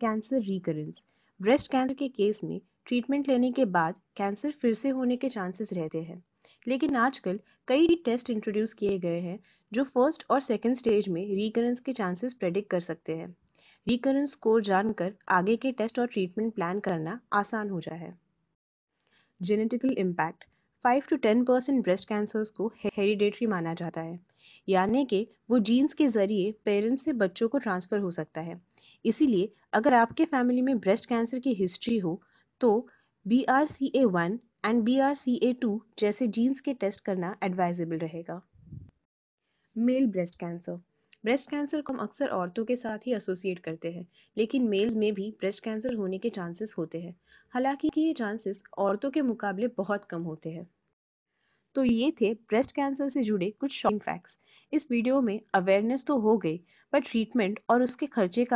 cancer recurrence breast cancer के case में treatment लेने के बाद कैंसर फिर से होने के चांसेस रहते हैं लेकिन आजकल कई टेस्ट इंट्रोड्यूस किए गए हैं जो फर्स्ट और सेकेंड स्टेज में रिकरेंस के चांसेस प्रेडिक्ट कर सकते हैं रिकरेंस स्कोर जानकर आगे के टेस्ट और ट्रीटमेंट प्लान करना आसान हो जाए genetical impact five to ten percent breast cancers को हेरिडेटरी माना जाता है यानी कि वो जीन्स के ज़रिए पेरेंट्स से बच्चों को ट्रांसफ़र हो सकता है इसीलिए अगर आपके फैमिली में ब्रेस्ट कैंसर की हिस्ट्री हो तो B R C A one and B R C A two जैसे जीन्स के टेस्ट करना एडवाइजेबल रहेगा male breast cancer breast cancer को हम अक्सर औरतों के साथ ही एसोसिएट करते हैं लेकिन मेल्स में भी ब्रेस्ट कैंसर होने के चांसेस होते हैं हालांकि ये चांसेस औरतों के मुकाबले बहुत कम होते हैं तो ये थे ब्रेस्ट कैंसर से जुड़े कुछ शॉकिंग फैक्ट्स इस वीडियो में अवेयरनेस तो हो गई पर ट्रीटमेंट और उसके खर्चे का